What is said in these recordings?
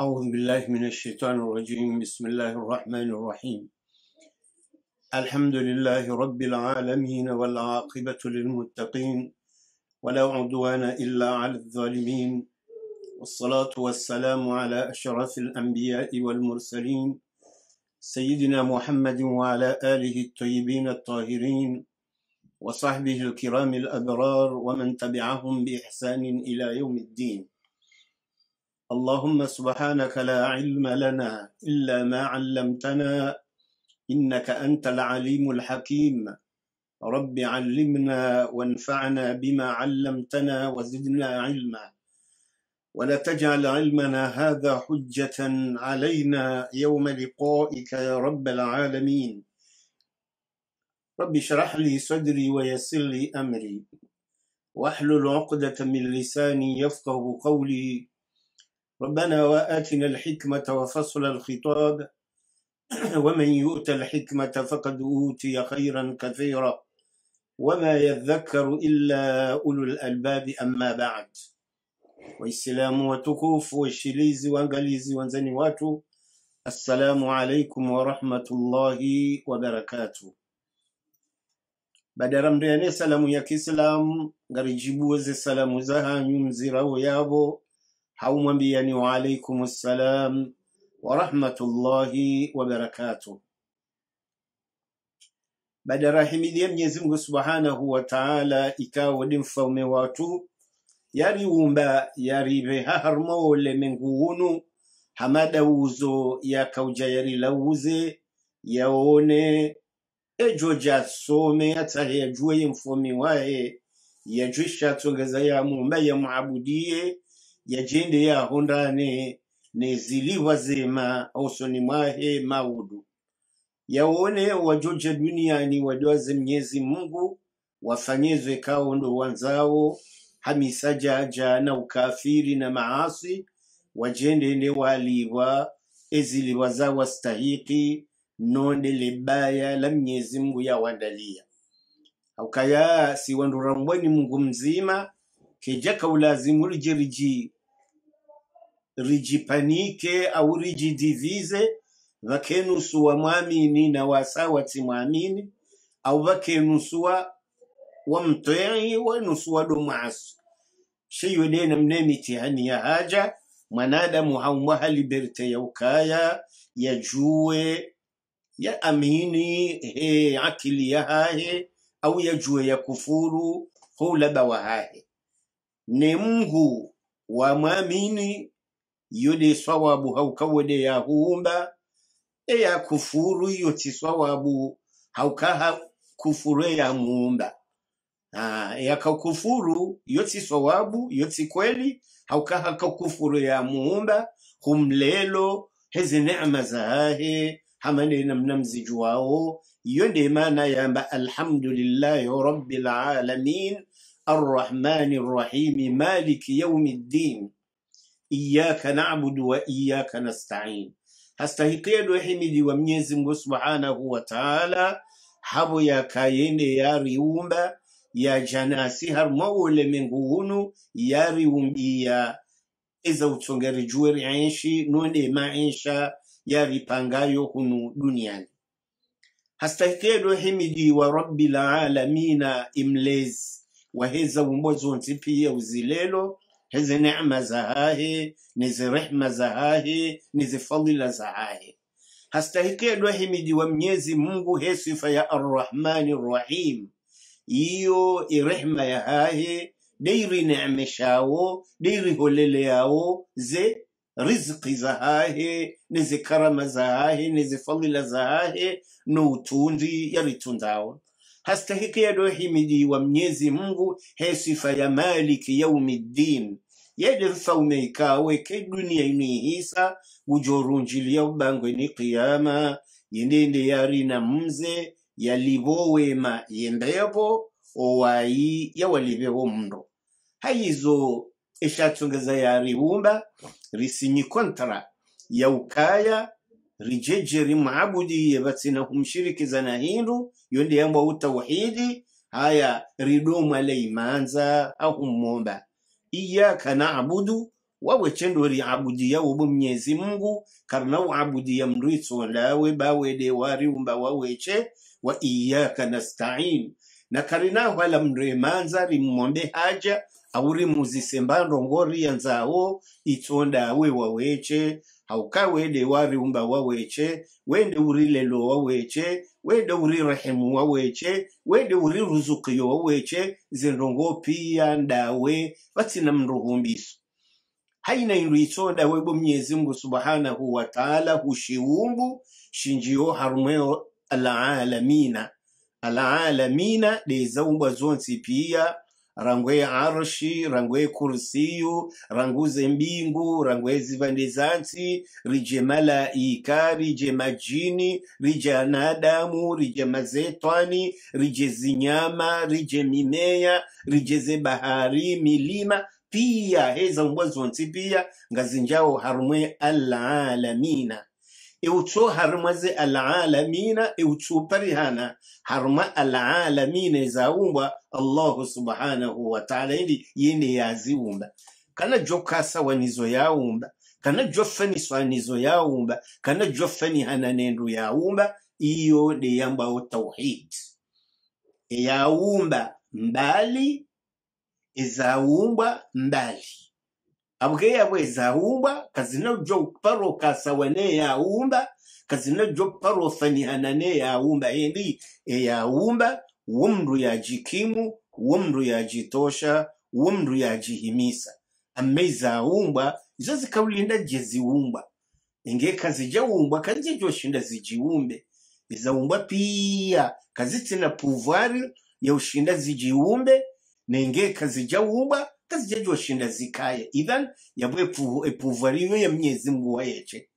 أعوذ بالله من الشيطان الرجيم بسم الله الرحمن الرحيم الحمد لله رب العالمين والعاقبة للمتقين ولا عدوان إلا على الظالمين والصلاة والسلام على أشرف الأنبياء والمرسلين سيدنا محمد وعلى آله الطيبين الطاهرين وصحبه الكرام الأبرار ومن تبعهم بإحسان إلى يوم الدين اللهم سبحانك لا علم لنا إلا ما علمتنا إنك أنت العليم الحكيم رب علمنا وانفعنا بما علمتنا وزدنا علما ولا تجعل علمنا هذا حجة علينا يوم لقائك يا رب العالمين رب اشرح لي صدري ويسر لي أمري واحلل عقدة من لساني يفقه قولي ربنا وآتنا الحكمة وفصل الخطاب ومن يؤت الحكمة فقد أوتي خيرا كثيرا وما يذكر إلا أولو الألباب أما بعد وإسلام وتكوف وشليزي وانجليزي وانزني واتو السلام عليكم ورحمة الله وبركاته بعد رمضان سلام يا كسلام غريجيبوز السلام زها يوم زراو يابو hawmwambia wa alaikum ssalam wa rahmatullahi wa barakatuh. Badara ahimidia Mwenyezi Mungu subhanahu wa taala ikawo di mfaume watu yariwumba yarive haharmo lemengu unu hamada uzo yakauja yarilauze yaone ejo jasome atahe yajuwe yemfomi wahe yajwishatsongeza yamumba yamuabudiye yajende ndane neziliwa zema osoni mwahe maudu yaone wajoja duniani wadoaze mnyezi mungu wafanyezwe kaondo wanzao jaja na ukafiri na maasi wajendende waliwa eziliwa za wastahiki nonde lebaya la mnyezi mungu yawandalia aukaya siwandura mbweni mungu mzima keja kaulazimu lije riji rijipanike au rijidivize vakenusuwa mwamini na wasawati mwamini au vakenusuwa wamtii wanusuwa domwasu sheyo dena mne mitihani ya haja mwanadamu haumwaha liberte ya ukaya ya juwe ya amini he akili ya hahe au ya juwe ya kufuru houlaba wahahe ni mungu wa mwamini yule sawabu haukawode yahuumba eya kufuru iyo tisawabu haukaha kufuru eya muumba yakakufuru iyo tisawabu iyo kweli haukaha kakufuru ya muumba humlelo hezi necma zahahe hamane namna mziju iyo ndiye maana yamba alhamdulillahi rabbil alamin arrahmani الرحمن maliki مالك يوم الدين إياك نعبد وإياك نستعين hastahikia wa mnyezi mungu subhanahu wataala taala habo yakayende yariumba ya janasi harimo ulemengu unu yariumbiya eza utsongeri juweri enshi nonde maensha yaripangayo hunu duniani hastahikia lohimidiwa rabbil alamina imlezi waheza umbozi onzipiye uzilelo heze neema zahahe nizi rehma zahahe nizi fadhila za hahe himidiwa mnyezi mungu he sifa ya arrahmani rrahim iyo irehma hahe deiri neemeshawo deiri holele yawo ze za hahe nizi karama hahe nizi za zahahe no utunzi yaritundawo hastahiki aliyohimidi wa mnyezi Mungu he sifa ya maliki yaumiddin yede mfaume ikawe ke dunia ini hisa ubangwe ni kiyama yenende yarina mze yalivowema yembepo owayi yawalivewo mndo haizo eshatsongeza yaribumba risinyi kontra ukaya rijejeri rimwabudi yevatsina kumshirikiza na hindu yondiyango utawhidi haya ridomwa leimanza ahumomba iyaka naabudu wawe chendori abudiya wobo mnyezi mungu karna uabudiya mritso lawe bawede wariumba waweche wa iyaka nastain na karina hwala mremanza rimmombe haja auri muzisembando ngori yanzawo itsondawe waweche auka wede umba waweche wende urilelo waweche wende urirehemu waweche wende uriruzukiyo waweche zindongo pia ndawe vatsina mnduhumbiso haina indu itsonda webo mnyezi mngu subhanahu wataala taala hushiumbu shinjiyo harumweo alalamina alalamina dezaumbwa zonsi pia rangwe arshi rangwe kursiyu ranguze mbingu rangwe zivandezansi rije malaika rije majini rije anadamu rije mazetwani rije zinyama rije mimea rije ze bahari milima pia heza umbwa pia ngazinjao harumwe alalamina ewuco harmaze alalamina ewutso hana harma alalamina ezawumba allahu subhanahu wataala indi yene yaziwumba kana jo kasawanizo yawumba kana jo swanizo yawumba kana jo fani hananendu yawumba iyo ni yambawo tauhid e yawumba mbali ezawumbwa mbali abwe yabweza ahumba kazina jo paro kasawane ya ahumba kazina jo paro fanihanane ya umba hendi e ya umba umru ya jikimu umru ya jitosha umru ya jihimisa ameza umba izo zikaulinda je umba inge kazijaumbwa kazijoshinda zijiumbe umba pia tina puvari ya ushinda zijiumbe nenge kazijaumbwa shinda zikaye idhan yabwe epuvu ariyo ya mnyezi mungu wayeche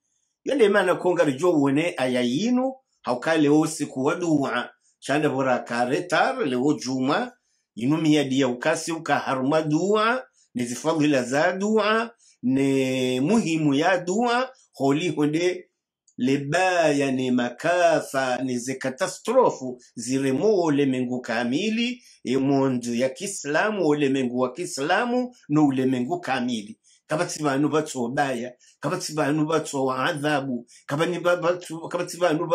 yonde imana kongara jo wone ayayinu haukale leo siku wadua shanda bora karetar leo juma yinumiyadia ukasi ukaharuma dua ne zifadhila za dua ne muhimu ya dua holi honde lebaya ne makafa neze katastrofu ziremo ulemengu kamili emondu ya kiislamu ulemengu wa kiislamu no ulemengu kamili kaba ti bantu batso baya kaba ti bantu batso adhabu kaba ni batso kaba ti bantu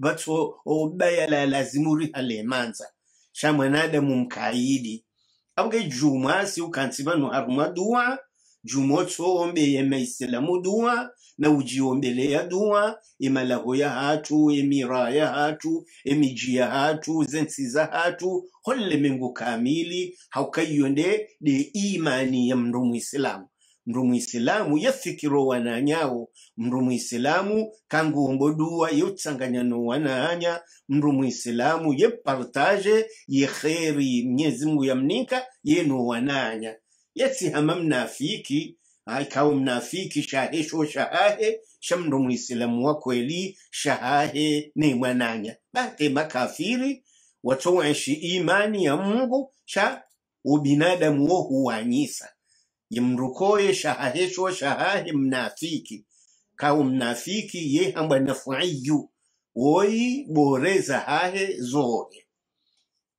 batso obaya la lazimu riha sha mwanadamu mkaidi abwe juma si ukanti bantu haruma juma jumotso ombe yemaisilamu dua na ujiombeya dua e ya hatu e ya hatu e ya hatu zensiza hatu hole mengu kamili haukaiyonde de imani ya mndu muislamu mndu muislamu yafikiro wananyawo mndu muislamu kangumbo duwa yeutsanganyano wanaanya mndu muislamu yepartage yekheri mnyezi mungu yenu wananya yetsi yetsihama mnafiki kau mnafiki shahe sho shahahe shamndo muislamu wa kweli shahahe ni mwananya bate makafiri watoanshi imani ya mungu sha ubinadamu wo huwanyisa yemrukoye shahahe sho shahahe mnafiki kau mnafiki ye hamba nafuiyu woi boreza hahe zoye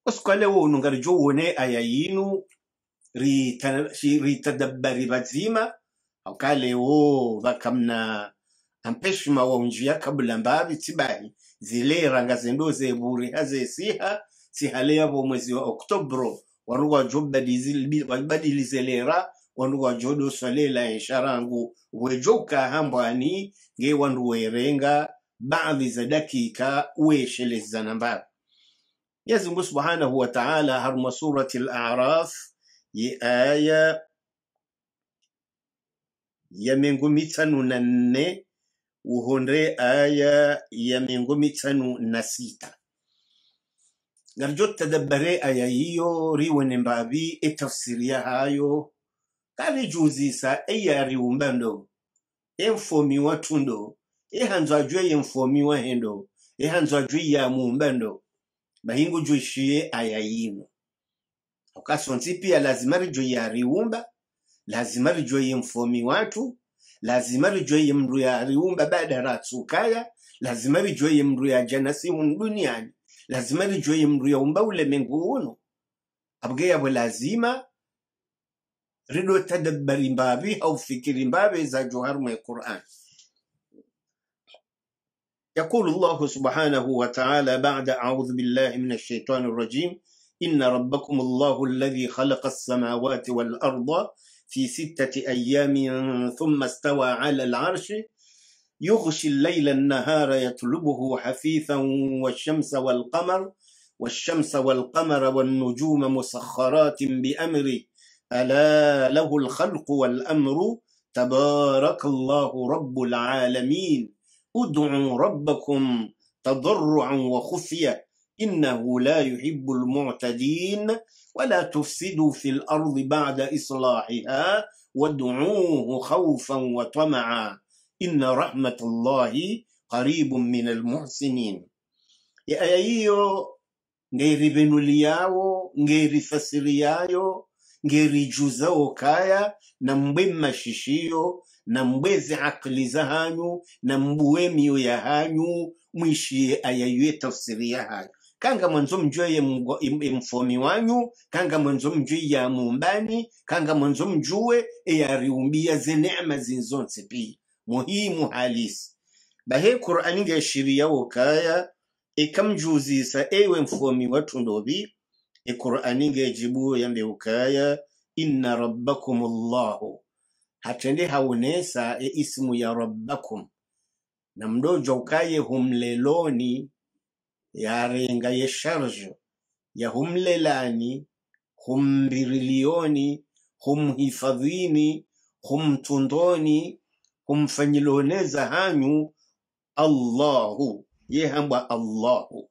osikale wonungarijo wone aya yinu ritadabbari bazima aukale wo oh, vakamna ampeshima waunjia kabla mbavi tibai zile ranga zendo zeburi hazesiha ya vo mwezi wa oktobro wanu wajobadilizelera wanu wajodosalela isharangu wejoka hambwani nge wandu irenga baadhi za dakika ueshelezana mbavi yazungu subhanahu wataala harma surati araf ye aya ya mengumi tano na nne uhonde aya ya mengumi tano na sita ngarjo tadabare aya hiyo riwene mbabi etafsiria hayo karijuzisa eyariwumbando enfomiwa tundo ehanzo ajwe wa hendo ehanzo ajwe muumbando bahingu juishie aya yino akasonsi pia lazima rijo yariwumba lazima rijwe yemfomi watu lazima yemru ya riumba baada ratsukaya lazima yemru ya yaja nasihunu duniani lazima yemru ya umba ule uno abge yabo lazima rido tadabbari mbabi au fikiri mbabi za juharmu ya Qur'an يقول الله سبحانه وتعالى بعد أعوذ بالله من الشيطان الرجيم إن ربكم الله الذي خلق السماوات والأرض في ستة أيام ثم استوى على العرش يغشي الليل النهار يطلبه حثيثا والشمس والقمر والشمس والقمر والنجوم مسخرات بأمره ألا له الخلق والأمر تبارك الله رب العالمين ادعوا ربكم تضرعا وخفية إنه لا يحب المعتدين ولا تفسدوا في الأرض بعد إصلاحها وادعوه خوفا وطمعا إن رحمة الله قريب من المحسنين aya hiyo ngerivenuliyawo ngerifasiriyayo ngerijuzawo kaya na mbwe mashishiyo na mbweze akili za hanyu na mbuwe mioyo ya hanyu mwishiye ayaywe tafsiri ya hanyu kanga mwanzo mjue mfomi wanyu kanga mwanzo mjue ya mumbani kanga mwanzo mjue eyariumbia ze neema zinzonse pi muhimu halisi bahe qur'ani ngeshiria wokaya ikamjuzisa ewe mfomi watu ndobi iqur'ani e jibu yambe wokaya inna rabbakum allah hatende haonesa e ismu ya rabbakum na mdojo ukaye humleloni yarenga yesharjo yahumlelani humbiriliyoni humhifadhini humtundoni humfanyiloneza hanyu allahu yehamba allahu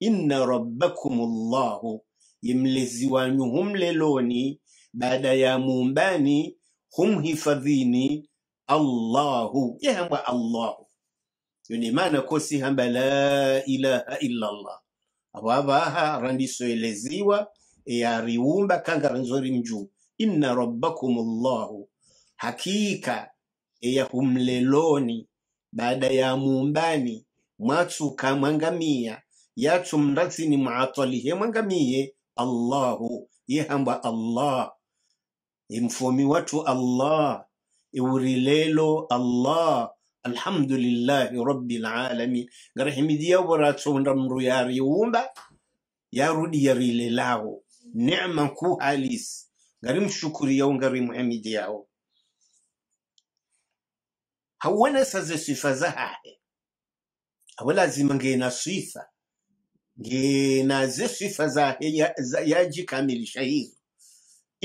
inna rabbakum allahu yimlezi wanyu humleloni baada ya muumbani humhifadhini allahu yehambwa allahu yone mana kosi hamba la ilaha illallah awavaha eyariumba e kanga ranzori mjuu inna rabbakum llahu hakika eyahumleloni baada ya muumbani mwatsuka mwangamiya yatsu mndatsini mwaatwalihe mwangamiye allahu yehambwa allah imfomi e watu allah eurilelo allah alhamdulillahi rabbil alamin ngara himidiya bora tsonda mru yari wumba yarudi yarile lawo neema ku halis ngari mshukuri yao ngari muhamidi yao hauona saze sifa hahe awe lazima ngena sifa ngena ze sifa zahe yajikamilisha hizo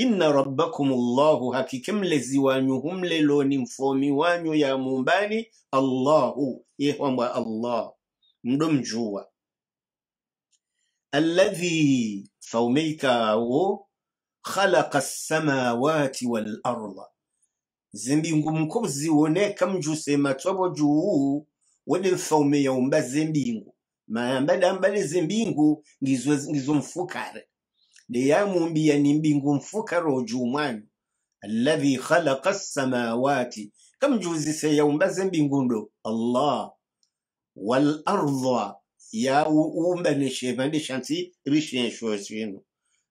inna rabbakumullahu hakika mlezi wanyu humleloni mfomi wanyu ya mumbani allahu yehwambwa allah mdomjuwa alladhi faumeika wo khalaqa samawati wal arda zimbingu mkuru zioneka mjusema twabo juu wede mfaume yaumba zembingu mayambadambale zembingu ngizomfukare leyamumbiya nimbingu mfukara ojumwanyu alladhi khalaqa assamawati kamjuzise yaumbaze mbingundo allah wal ardha ya uumba neshevande shansi rishensho shino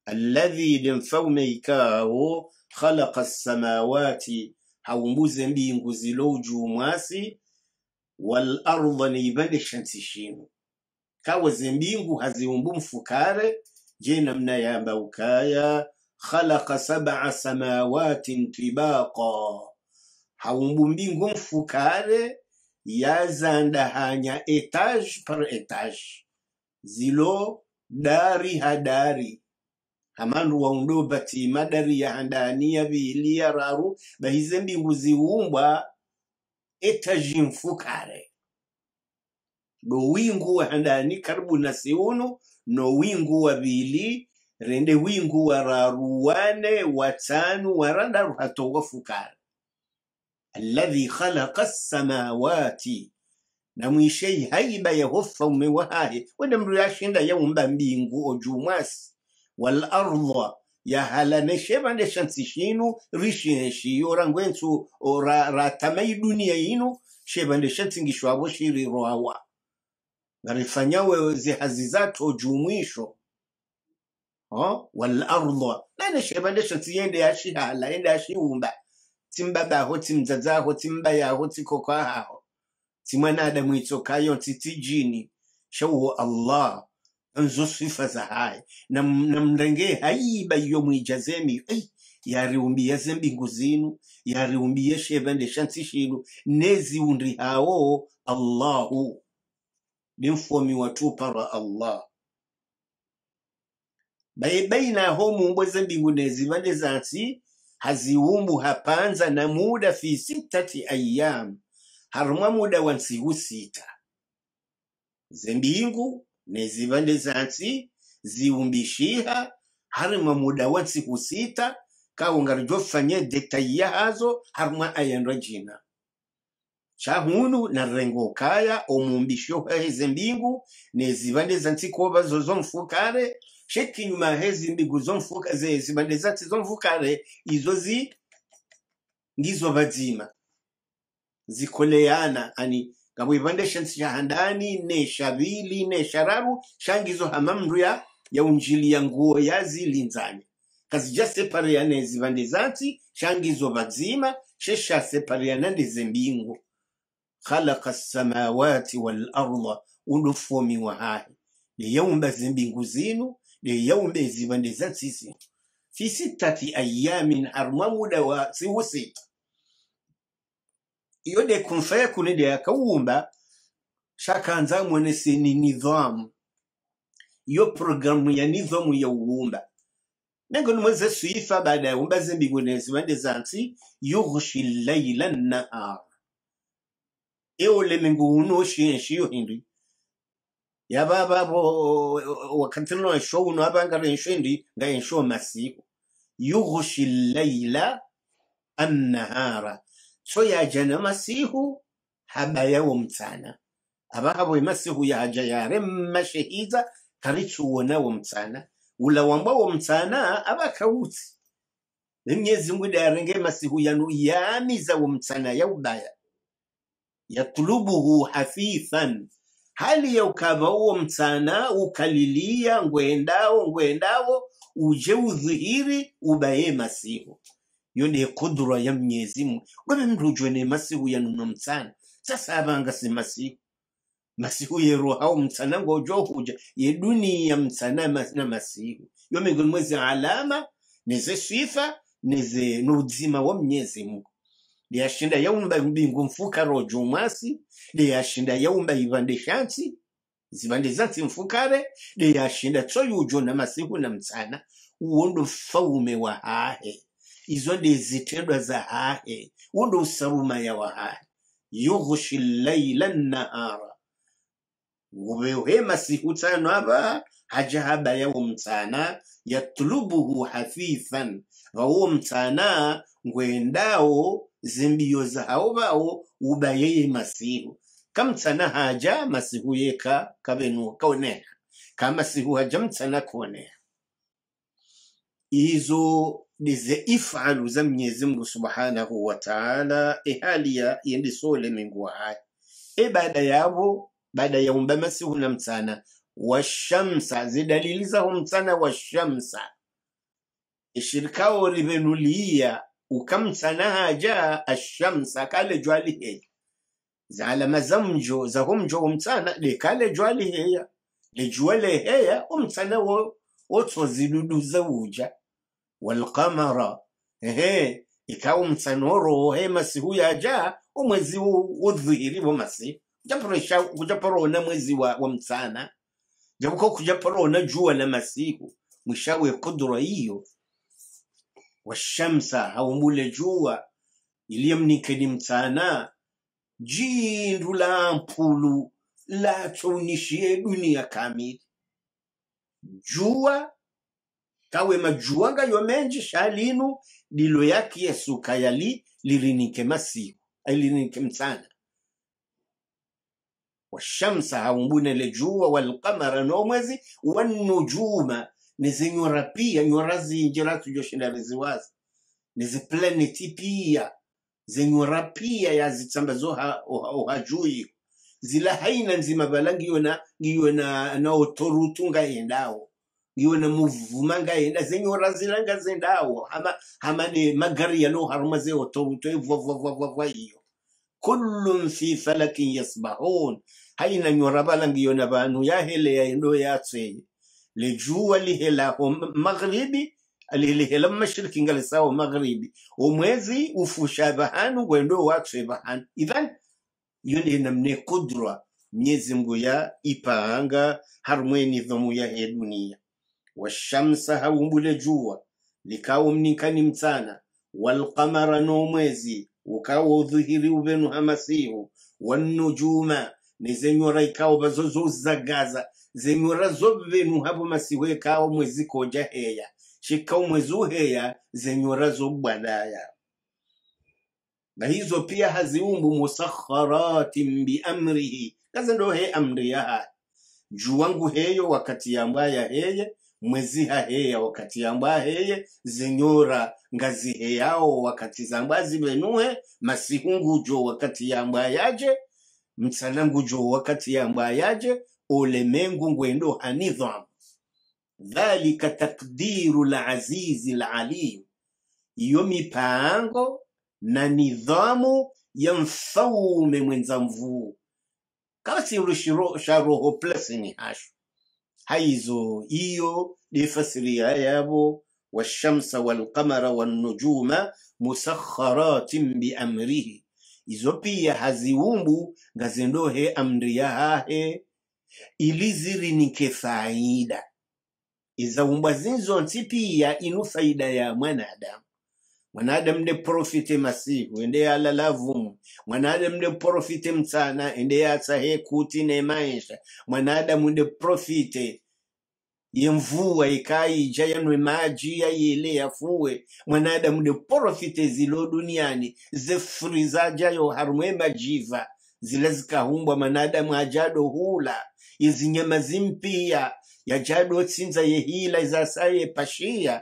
alladhi limfaumeikawo khalaqa assamawati haumbuze mbingu zilo ujumwasi wal ardha neivande shansi shino kawe zembingu haziumbu mfukare Je, namna ya Baukaya, khalaqa sab'a samawatin tibaqa, haumbu mbingu mfukare yazandahanya etage par etage zilo dari hadari hamandu waundo bati madari ya handania viilia raru bahize mbingu ziumbwa etaji mfukare ɗo winguwa handani na siunu no wa bili rende winguwa raruwane watanu waradaru hatowa fukara alladhi khalaqa samawati namwishei haiba ume wahahe wende mndu yashinda yaumba mbingu ojumwasi walarda yahalaneshevande shansi shinu rishienshi orangwensu oratamai dunia inu shevande shansingishwavo shiriroawa na nifanyawe zihazizato jumuisho oh? walarda ho shebandesho tiyende yashihala ende yashiumba timbabaho timdzadzaho timbayaho tikokahaho timwanadamu itsokayo titijini shawo allah nzo sifa za hai na, na mrenge haiba iyo mwijazemiyo hey, yariumbia zembingu zinu yariumbia shevande shantsi shinu undri hawo allahu benfomi watu para allah homu ngwe mbinguni zimane zansi haziumbu hapanza na muda fi sitati ayam haruma muda wa nsihu sita zembingu nezivande zansi ziumbishiha haruma muda wa nsihu sita kaungarijo fanye detaiya hazo haruma ayanrajina jina rengo kaya omumbisho heze mbingu nezibandeza ntikoba zo zomfukare sheti nyuma heze mbingu zomfuka zibandeza nti zomfukare izo zi ngizo bazima zikoleana ani ngabwivande shahandani ne shabili ne shararu shangizo hamamndu ya ya unjili ya nguo yazilinzanye kazijasepareana ezivande zanti shangizo vadzima sheshasepariana ndeze zembingu khalaqa samawati wal arda ulofomiwa hahe leyawumba zimbingu zinu leyawumba ezibande zatsisi fi sittati ayamin harumwa muda wa siwu sita iyo de kunfaya kune de akawumba shakanza mwene sini nidhamu iyo programu ya nidhamu ya uwumba nengo nimweze suifa baada ya umba zimbingu nezibande zansi yughshi llaila nnahara o o le shi shi hindi ya ba ba bo o kantelo wakantino ensho uno abangara ensho endi nga ensho masiko yughushi llaila annahara so ya jana masihu haba yawo mtsana aba habo masihu yaja yare mashehiza karichuwona wo mtsana ula wamba wo mtsana aba kawuti emyezi renge masihu yanu yamiza wo ya ubaya yatlubuhu hafifan, hali ya ukava uo msana ukalilia ngwendao ngwendawo uje udhihiri ubaye masihu iyo ndiye kudura ya mnyezimu mungu ngabe mndu ujwene masihu yanuno msana sasa abanga si masihu masihu yeruhao msana ngojohuja ye dunia msana na masihu yo miongoni alama neze sifa neze no wa mnyezi mungu liyashinda yaumba mbingu mfukaro ojumwasi liyashinda yaumba ivande shansi zivande zansi mfukare liyashinda tsoyujo na masihu na mtsana uwondo faume mfaume wa hahe izo ndizitendwa za hahe uwo usaruma ya wa hahe yughshi llaila nnahara nguvehe masihu tsano ava haja haba yawo mtsana yatlubuhu hafifan vawo mtsana ngwendawo zimbiyo zahawo bawo uba yeye masihu kamtsana haja masihu yeka kabenu kaoneha kama sihu haja mtsana kuoneha izo dize ifalu za mnyezi mngu subhanahu wa ta'ala e yendi sole mingu haya e baada yavo baada ya umba masihu na mtsana washamsa zidalili zaho mtsana washamsa ishirikao e livenuliya وكم سنة جاء الشمس قال zalama هي زعلما زمجو زهمجو ومتانا لكال جوالي هي لجوالي هي ومتانا وتوزيلو زوجة والقمر هي ikawa mtsano rohe masi huya ja umwezi udhihiri wa masi japoresha kujaporona mwezi wa, wa mtsana japokuwa kujaporona jua la masihu mwishawe kudura hiyo washamsa haumbule juwa ilyamnikeni mtsana jindu la mpulu latsounishiye dunia kamili juwa kawe majuanga yomenji shalinu dilo yake yesu kayali lirinike masiku lirinike mtsana washamsa haumbunele juwa walqamara nomwezi wanujuma nezenyora pia nyora zinje latujoshinda leziwazi neziplaneti pia zenyora pia yazitsambazo ohajui zila haina nzima vala ngiyona ngiyona naotorutu ngayendawo ngiyona muvuma ngayenda zenyora zila ngazendawo hama hamane magari yanoharuma zeotorutu evwavwavwavwa iyo kullun fi falakin yasbahun haina nyora vala ngiyona vanu yaheleya ndo yatsweye lejua lihelaho maghribi alilihela mashiriki ngalisawo maghribi umwezi ufusha bahanu wendo watswe bahanu idhan yoni namne kudra mnyezi mngu ya ipaanga harumwe nidhamu ya he dunia washamsa haumbule jua likawo mninkani mtana walqamara no mwezi ukawo udhuhiri uvenu hamasihu wannujuma nizenyora ikawo bazozozagaza zenyora zo vinhu habo masiwe kao mwezi koja heya shika mwezi uheya zinyura zo bwadaya na hizo pia haziumbu bi biamrihi kaza ndo he amri yaha juwangu heyo wakati mbaya heye mwezi ha heya wakati mbaya heye zinyora ngazi heyao wakati zambwa masihungu masihungujo wakati mbaya yaje mtsanangujo wakati mbaya yaje ulimwengu ngwendo anidham dhalika takdiru lazizi lalim, iyo mipango na nidhamu ya mfaume mwenza mvuu roho plasini hasho haizo iyo difasiria yabo والشمس والقمر والنجوم musakharatin biamrihi izo pia haziumbu ngazindohe amri yahahe ili nike faida izaumbwa zinzo ntsipia inu faida ya mwanadamu mwanadamu ne profite masiku ende alalavumu mwanadamu ne profite mtsana ende yatsahe kuti ne maisha mwanadamu ne profite yemvua ikaija yanwe maji yayile yafuwe mwanadamu ne profite zilo duniani zefurizajayo harumwe majiva zila zikahumbwa mwanadamu ajado hula izi nyama zimpiya jadu tsinza yehila izasaye pashiya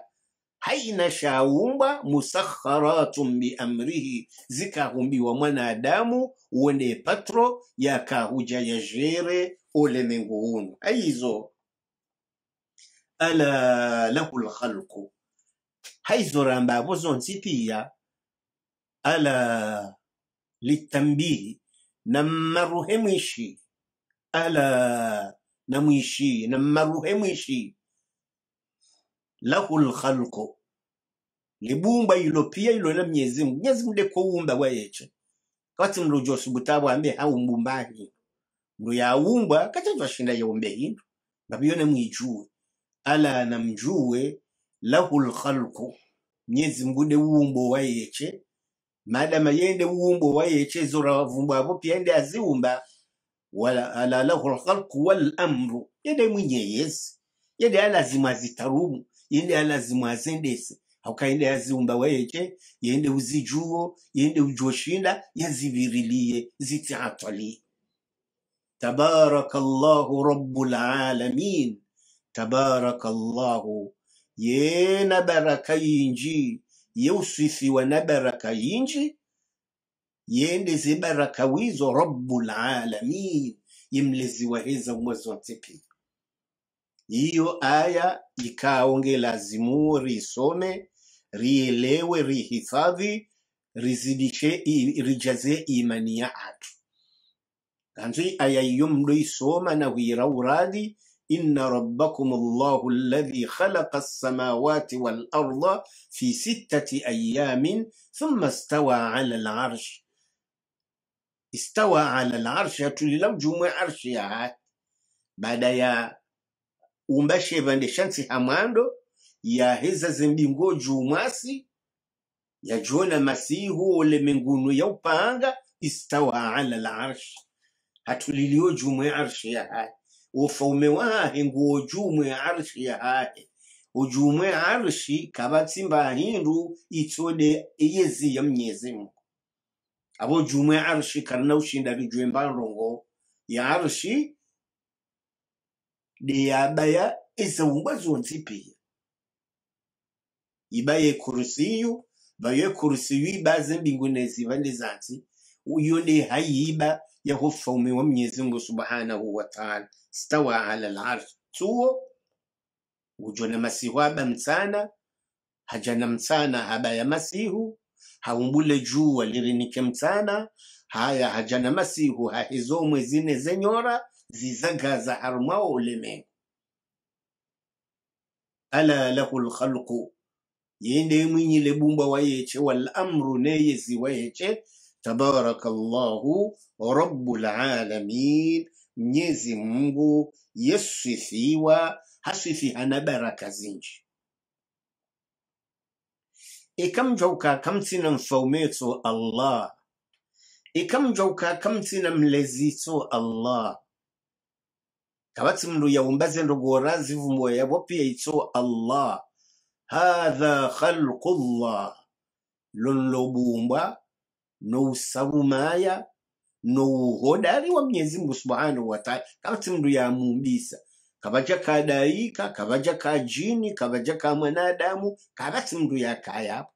haina shaumbwa musakharatun biamrihi zikahumbiwa mwanadamu uende patro yakahuja yajere ulemwengu hunu aizo ala lahu lkhalqu haizo rambavo zonsipiya ala litambihi na mwishi ala na mwishi na maruhe mwishi lahu lkhalqu libumba ilo pia ilo la mnyezi mungu kwa umba ndekuumba wayeche kati mlu josubutabu ambe hau mbumbahi ya umba kati shinda jwashinda yaumbe hindu babiyone mwijue ala na mjue lahu lkhalqu mnyezi umbo wa yeche madama yende umbo wa yeche zora wavumbu wapo pia yende azi umba ala lahu lkhalqu walamru yende mwinyeyezi yende alazimu zitarumu yende lazima azendese haukaende yaziumba weyeche yende uzijuo yende ujoshinda yazivirilie zitiatalie tabarakallahu rabbul alamin ye na baraka yinji yeuswithiwa na baraka yinji يندزي بركة ويزو رب العالمين يملزي وهيزا موزو تيبي Iyo aya ikaonge lazimuri isome, rielewe, rihifadhi, rizidiche, rijaze imani ya atu. Kanzi aya iyo isoma na wira uradi, inna rabbakum allahu aladhi khalaka samawati wal arda fi sitati ayyamin thumma stawa ala al arshi. istawa ala larshi tulilamjumwe arshi yaha baada ya umbashe vande shansi hamwando yaheza zembingo jumwasi yajona masihu olemengunu ya upanga istawa ala larshi hatulilio jumwe arshi yahaye ufaume wahe nguo jumwe arshi yahaye ujumwe arshi kavatsimba hindu itsode iyezi ya mnyezi mungu abo jumwe arushi karna ushindaki jwemba rongo ya arushi deyabaya ezawungwa zonzi peya iba yekurusiyu vayokurusiyu iba zembingu neziva zanti uyo ni hayiba yahufaume wa mwenyezi mungu subhanahu wa taala stawa ala arshi tsuwo ujona masihu aba mtsana hajana mtsana haba ya masihu haumbule juwa lirinike mtsana haya hajana masihu hahizomwe zine zenyora zizagaza harumwawo ulemengu ala lahu lkhalqu yende mwinyile bumba wayeche walamru neyezi wayeche tabarakallahu rabbul alamin mnyezi mungu yesifiwa hasifi hana baraka zinji ikam jawka kamtinam fawmetu Allah ikam jawka kamtinam lezitu Allah kabatsi mndu yaumbaze ndogora zivumbo yavopia ito Allah hadha khalqullah lonlobumbwa no nouhodari wa mnyezi mngu subhanahu wataala kabatsi ya mumbisa. kabaja ka daika kabaja ka jini kabaja ka mwanadamu kabasi mndu yakayapo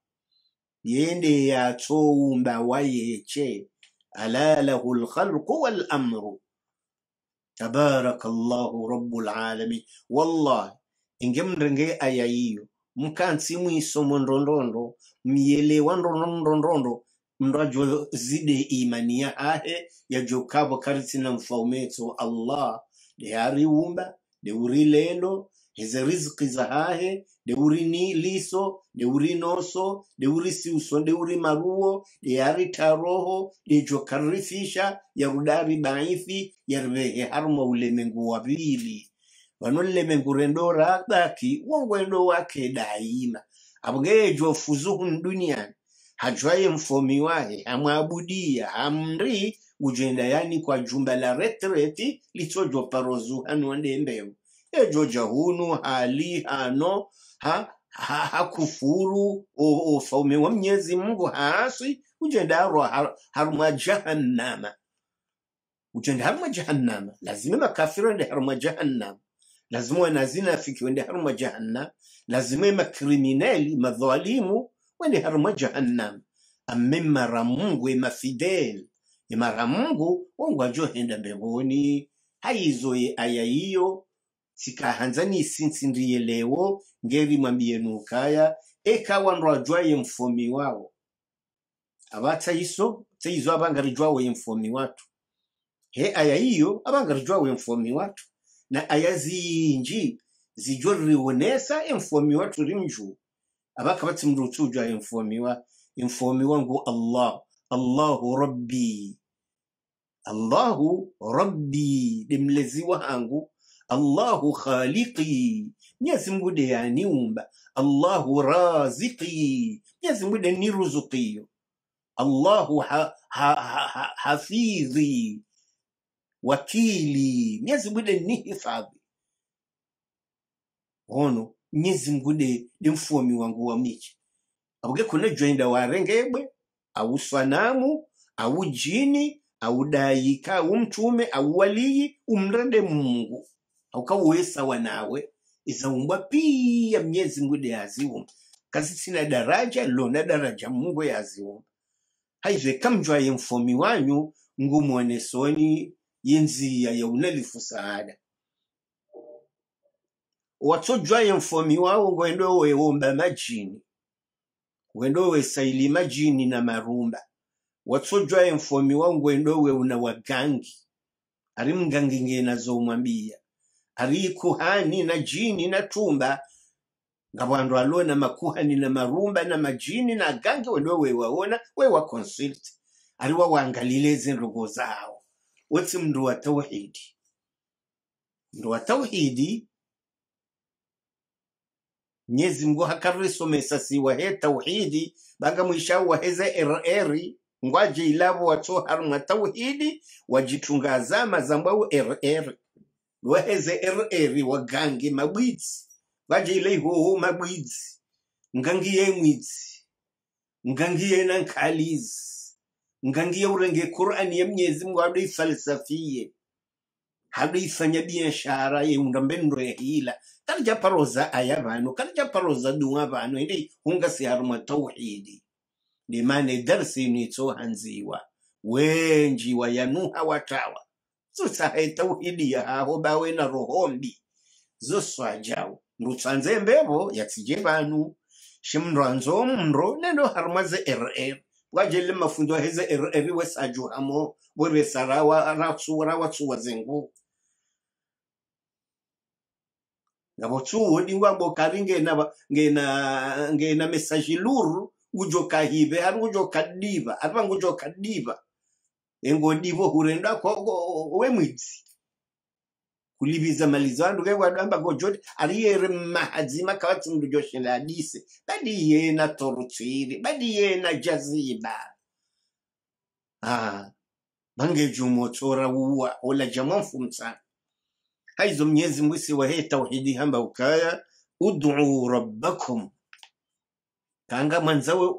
yende yatsoumba wayeche ala lahu lkhalqu walamru tabaraka llahu rabulalamin wallahi inge aya iyo mkansi mwisomo ndondondo myelewa ndondondondondo mndu zide imani ya ahe yajo kabo karitsina mfaumetso allah deyariumba heze za de uri maruo de yari taroho de jokarifisha ya rudari baifi yarvehe harma ulemengu wavili vanolemengu rendo radaki endo wake daima abugeye jofuzuhu duniani hajwaye mfomi wahe hamwabudia hamri ujenda yani kwa jumba la retreti litsojo parozuhanwa ndembewu ejo jahunu hali hano ha hakufuru o ufaume wa mnyezi mungu haasi ujenda harwa harumwa jahannama ujenda harumwa jahannama lazima makafiri ende harumwa jahannama lazima wanazinafiki wende harumwa jahannama lazima makriminali madhalimu wende haruma jahannama amemara mungu emafideli mara mungu wongo ajohenda haizoye aya iyo sikahanza nisinsindiye lewo ngeri mwambiye nukaya eka wandu ajwaye mfomi wao abatsaiso mfomi watu he aya iyo abangarijwawe mfomi watu na aya zinji zijoririwonesa emfomi watu rimju abakabatsimrutsu ujwaye mfomiwa emfomiwa ngu allah allahu rabbi allahu rabbi de mlezi wangu allahu khaliqi mnyezi mungu de yaniumba allahu raziqi mnyezi mungu de niruzukiyo allahu ha, ha, ha, hafidhi wakili mnyezi mungu de nihifadhi ono mnyezi mungu de, de mfomi wangu wa michi abuge kuna jwenda warengebwe au swanamu au jini audayika umtume auwaliyi umrade mungu aukauwesa wanawe izaumbwa pia mnyezi ngude yaziumba kazi sina daraja lona daraja mungu yaziumba haive kamjwa ye mfomi wanyu ngumuonesoni yenziya yaunalifu saada watsojwa ye mfomi wawo ngoendo wewomba majini wendo wesaili majini na marumba watsojwa emfomi wangu endowe una wagangi ari mgangi ngenazomwambia ari kuhani na jini na tumba ngabwandu alo na makuhani na marumba na majini na gangi wendowe wewaona wewaconsult ari wawangalile zinrogo zao wotsi mndu wa tauhidi mndu wa tauhidi nyezi mngu hakarisomesa siwahe tauhidi bangamwishawu waheze ereri ngwaje ilavo watso harumwa tauhidi wajitungazama zambwau rr er, lwaheze er, rr er, wagange mabwidzi ngwaje ile ihoho mabwidzi ngangiye mwidzi ngangiye nankalizi ngangiye urenge quran ya mnyezi mungu hado ifalsafiye hado ifanya biashara yeunda ya hila kalija paroza aya vano kalija paroza dunga vano ende hunga si tauhidi limane darsi nitsohanziwa wenjiwa yanuha watawa zotsahe tauhidiya haho bawe na rohombi zoswajawo ndutsanze mbevo yatsije vanu shimndwanzo mndo neno harumwa ze rr wajele mafundo heze rr wesaju hamo zengu ngavo tsuwo ngena ngena mesaji luru ujoka hibe ari ujoka diva ari vanga ujoka diva engo divo hurenda kogo wemwidzi kuliviza kwa andu go jodi ari yere mmahazima kavatsi mndu joshela adise badi yena torutsiri badi yena jaziba ah tsora uwa ola jamwamfumtsana haizo mnyezi mwisi heta tauhidi hamba ukaya uduu rabbakum kanga mwanzawe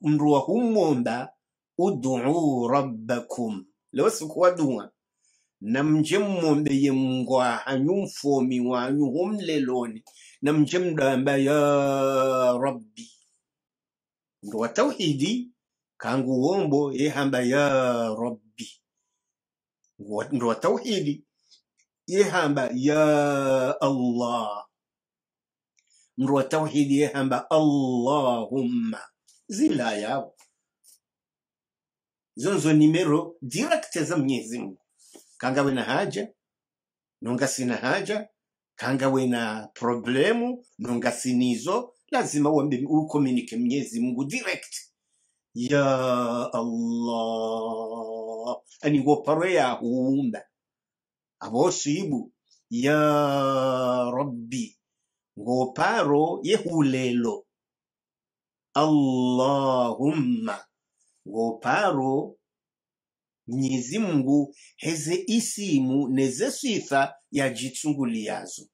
mndu wahumomba uduu rabbakum lewo sikuwa dua namje mmombe ye mngwa anyu mfomi wanyu humleloni na namje mdamba ya rabbi mndu wa tauhidi kangu wombo ye hamba ya rabbi mndu wa tauhidi ye hamba ya allah mndu wa yehamba allahumma zila yao zonzo nimero direkte za mwenyezi mungu kanga wena haja nonga sina haja kanga wena problemu nonga sinizo lazima uambe ukomunike mwenyezi mungu direct ya allah ani woparo yahuumba avosibu ya rabbi ngoparo yehulelo allahumma ngoparo mnyezi mngu heze isimu neze sifa yazo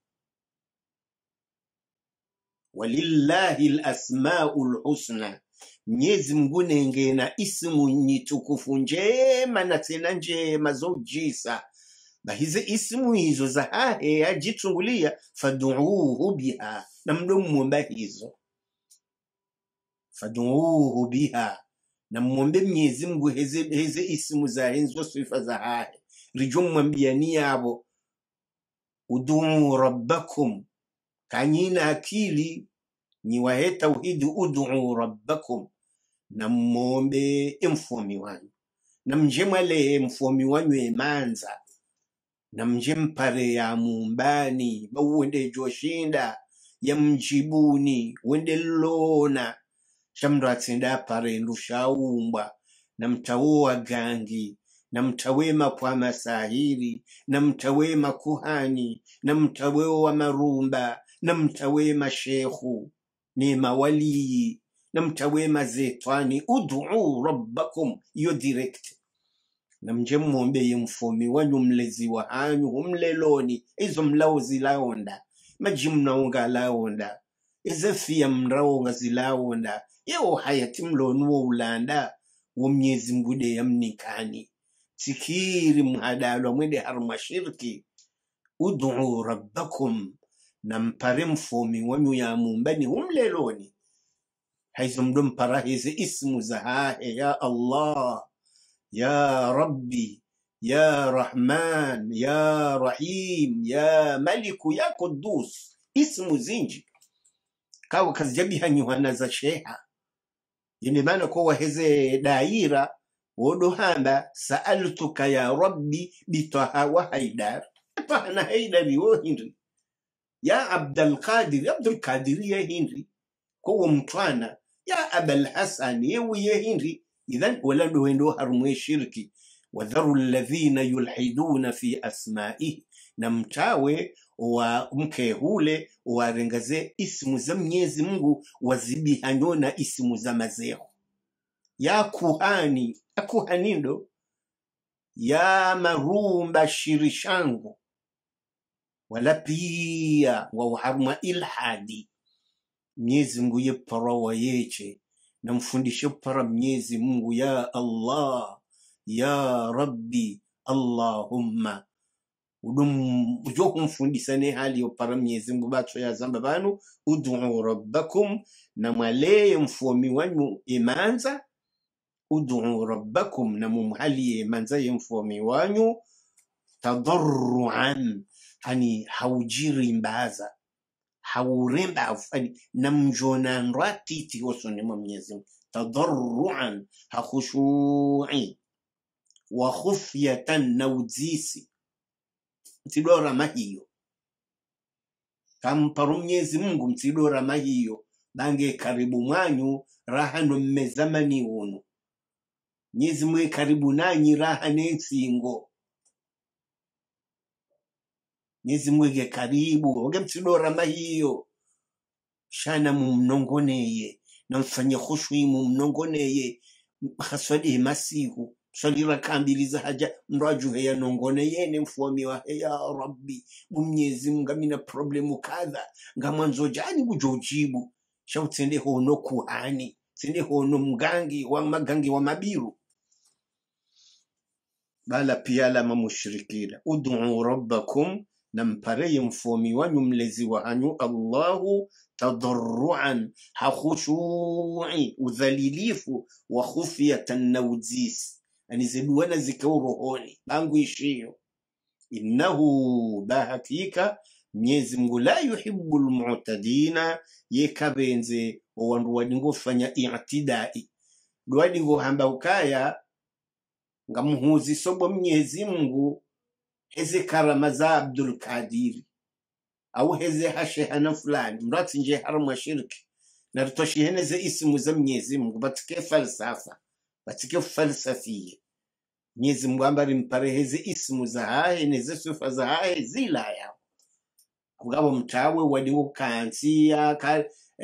walillahi lasmau lhusna mnyezi mngu nengena isimu nyitukufu njema na tena njema zojisa na hizi ismu hizo za hahe yajichungulia faduuhu biha na mdo hizo faduuhu biha na mmwombe mnyezi mngu heze ismu za hizo sifa za hahe rijo mmwambiani yabo udumu rabbakum kanyina akili nyiwahe tauhidi uduu rabbakum na mwombe mfumi wanyu na mje mfumi mfomi wanyu emanza na mjempare ya mumbani bauwende joshinda ya mjibuni wende lona pare atsenda apare ndushaumbwa wa gangi mtawema kwa masahiri mtawema kuhani wa marumba mtawema shekhu mawalii na mtawema zetwani uduu rabbakum iyo direct namnje muhombe yemfomi wa hanyu humleloni izo mlawo zilawonda maji mnaunga alawonda izefiya mrawonga zilawonda yewo hayati mloni ulanda womnyezi mbude yamnikani tikiri mhadalwa mwende harumashirki uduu rabbakum nampare mfomi wanyu yamumbani humleloni haizo mdo mparahize ismu za hahe ya allah يا ربي يا رحمن يا رحيم يا ملك يا قدوس اسم زنجي كاو كزجبيها نيوانا زا شيحا يعني مانا كوا هزي دايرة ودوهانا سألتك يا ربي بطه وحيدار طه نهيدار يو هنري يا عبد القادر عبد القادر يا هنري كوا مطلانا يا أبا الحسن يو يا هنري idhan walandu wendo harumwe shirki wadharu ladhina yulhiduna fi asmaihi na mtawe wa mke hule warengaze isimu za mnyezi mungu wazibihanyona isimu za mazeho ya kuhani ya kuhanindo ya marumba shirishangu wala pia wauharuma ilhadi mnyezi mngu yeparawa yeche na mfundishe para Mnyezi Mungu, ya Allah ya Rabbi Allahumma udum ne hali yo para mnyezi Mungu ya yazamba banu ud'u rabbakum namwaleye mfuomi wanyu imanza ud'u rabbakum namumhaliye imanza ye mfuomi wanyu tadarruan ani haujiri mbaza hauremba haufani namjona ndwati tiosoni mwa mwenyezi tadharuan hakhushui wa khufyatan na udzisi mtidora mahiyo kamparo mnyezi mungu mtidora mahiyo bange karibu mwanyu raha no mmezamani uno nyezi mwe karibu nanyi raha nensingo nyezi mwege karibu oge mtidora mahiyo shana mumnongoneye namfanye khushwi mumnongoneye khaswalihe masiku swalira kambiliza haja mraju heya nongone yene mfuami wa heya rabbi mumnyezi ngamina problemu kadha mwanzo jani kujojibu shautsende hono kuhani tende hono mgangi wa magangi wa mabiru bala pia la mamushrikina ud'u rabbakum mpareye mfomi wanyu mlezi wa hanyu allahu tadharuan hakhushui udhalilifu wa khufyatan na ujisi anizeduwana zikao rohoni bangu ishiyo innahu bahakika mnyezi mgu la yuhibu lmutadina yekabenze owandu wadingofanya itidai hamba ukaya sobo mnyezi mgu heze karamaza Abdul Kadiri au heze hashehana fulani mrati nje haramwa shirki na tutoshiheneze isimu za mnyezi Mungu batike falsafa batike falsafiye mnyezi Mungu ambari mpare heze isimu za hae neze sufa za hae zila yao kukabo mtawe waliwo kansiya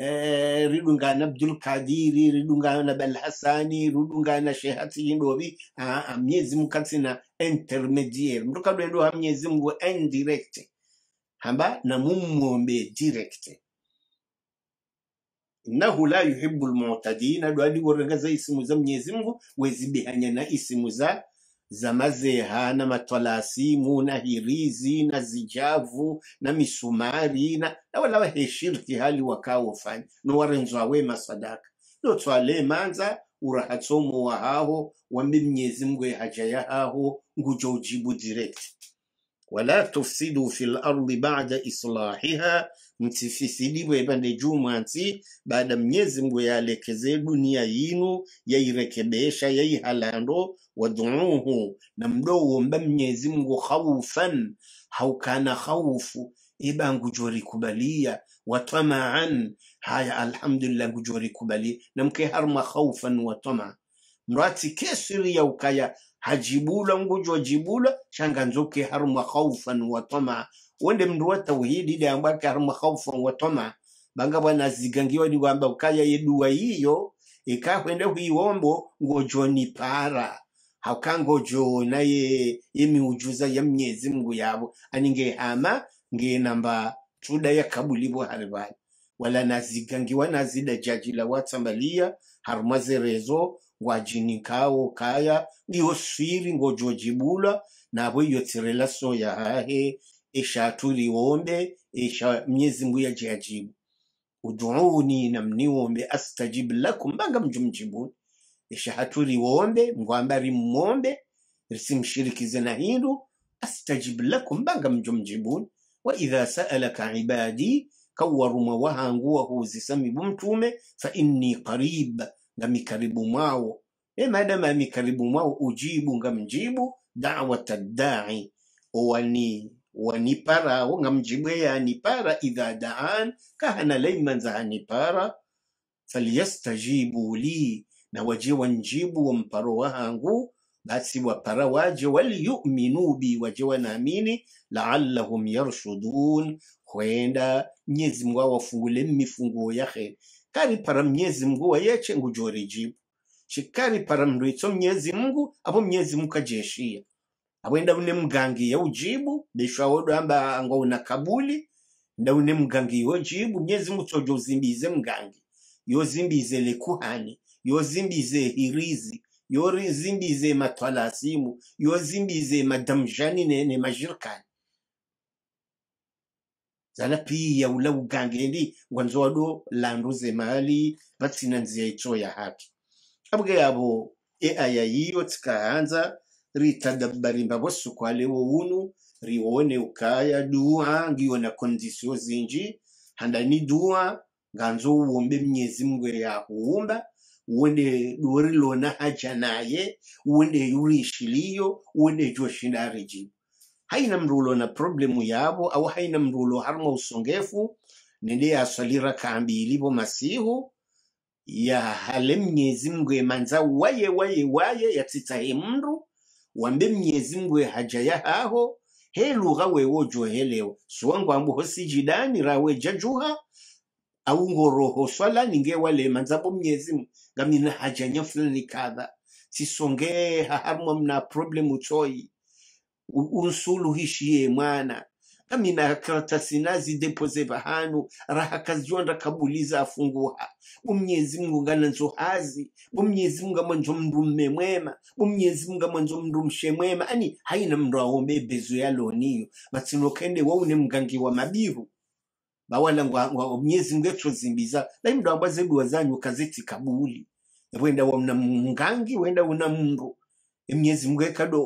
Eh, ridungana abdul kadiri riɗugana belhasani riɗugana shehati yinɗoɓi aa ah, ah, mnyezi mungu katsina intermediaire mndu ha mnyezi mgu indirect hamba na mumombe direct innahu la yuhibu lmutadin aɗo aɗiworengeza isimu za mnyezi mungu wezibihanya na isimu za za mazeha na matalasimu na hirizi na zijavu na misumari na, na wala waheshirki hali wakawofanya nowarenzwa masadaka no notwale manza urahatsomo haho wa mnyezi mgwe haja haho ngujo ujibu direct wala tufsidu fi lardi bada islahiha msifisiliwe pande juu mwanti baada mnyezi mgu yaalekezee dunia yinu yairekebesha yaihalando waduuhu na mdowo mnyezi mgu khaufan haukana khaufu iba ngujori kubalia watamaan haya alhamdulillah ngujori kubalia namke harma khaufan watama mrati kesiri ya ukaya hajibula ngujwa jibula shanganzoke harma khaufan watama wonde mndu wa tauhidi ambayo karma khaufu wa toma banga bwana zigangiwa kwamba ukaya yeduwa iyo ikahwende huiwombo ngojoni para na ye yemiujuza ya mnyezi mngu yabo ama nge namba tuda yakabulibwa hari bani wala nazigangiwa nazida jajila watsambalia harumazerezo ngwajinikao kaya ndio swiri ngojojibula nabo iyo tsirela ya hahe isha tuliombe isha mnyezi mbuye ajiajibu uduuni na mniombe astajib lakum banga mjumjibu isha hatuliombe mgwamba mmombe risimshirikize na hindu astajib lakum banga mjumjibu wa idha sa'alaka ibadi kawaruma wahanguwa huzisamibu mtume fa inni qarib ngamikaribu mwao e madama amikaribu mwao ujibu nga mjibu dawata ddai owani waniparawo ngamjibwe yanipara idha daan kahana laimanza hanipara falyastajibu li na waje wanjibu wa mparo wahangu basi wapara waje waliyuminu bi waje wanaamini laallahum yarshudun kwenda mnyezi mngu awafungule mmifunguo yahe kari para mnyezi mngu wayeche ngujorejibu shikari para mndwitso mnyezi mngu apo mnyezi mngu kajeshia awenda une mgangi yaujibu deshawodoamba ngo unakabuli nda une mgangi yojibu mnyezi mutsojo uzimbize mgangi yozimbize lekuhani yozimbize hirizi yozimbize matwalasimu yozimbize madamjani ne, majirkani zala pia ula ugangendi ngwanzowado landu zemali patsina nziya itso ya hatu abuge yabo eaya yiyo tsikahanza ritadabarimba lewo unu riwone ukaya dua ngiyo na kondisio zinji handani dua nganzo uombe mnyezi mungu ya kuumba uende dori lona haja naye uende ishiliyo uende riji haina mrulo na problemu yabo au haina mrulo harma usongefu nende salira kambi ilibo masihu ya hale mnyezi mungu manza waye waye waye yatsitsahe mndu wambe mnyezi mgwe haja ya haho helugha wewo johelewa suwangu ambuho jidani rawe jajuha au ngoroho swala ninge wale manzabo mnyezi mgwe ngamina haja nyafulani kadha sisonge hahamwa mna problem uchoi unsuluhishie mwana kamina karatasi nazidepozeva hanu raha kazionda kabuliza afunguha bumnyezi mngu ngana hazi bumnyezi mngu amwanzo mndu mme mwema bumnyezi mngu amwanzo mndu mshe mwema ani haina mndu aombe bezo yaloniyo matsino kende waune mgangi wa mabiru bawala ngwa mnyezi mngu zimbiza lai mndu ambwa zeduwa kazeti kabuli wenda wauna mngangi wenda una mndu mnyezi mngu ekado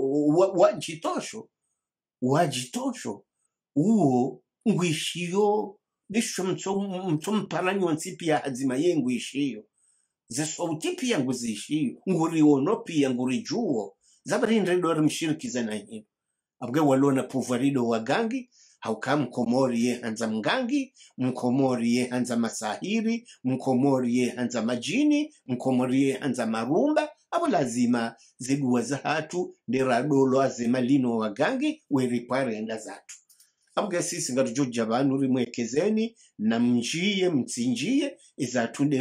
wajitosho wajitosho uwo ngwishiyo gisho mchomparanywa nsipi ya ye ngwishiyo zesauti pia nguzishiyo nguriono pia ngurijuo zabarindredo arimshirikiza na hino abwe walona puvarido gangi hauka mkomori ye hanza mgangi mkomori ye hanza masahiri mkomori ye hanza majini mkomori ye hanza marumba abo lazima ziguwa za hatu nderadolo wa gangi wagangi enda zatu abwe sisi ngatujoja abantu uri mwekezeni mjie mtsinjiye izatunde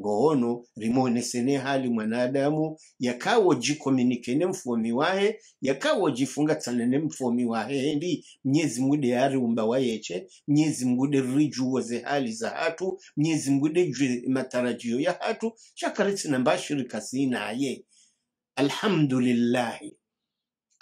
ngoono rimone rimonesene hali mwanadamu yakawo jikominikene mfomi wahe yakawo mfumi mfomi ndi mnyezi mgude ari umba wayeche mnyezi mgude rijuwa ze hali za hatu mnyezi mgude jwe matarajio ya hatu chakaritsina ye alhamdulillahi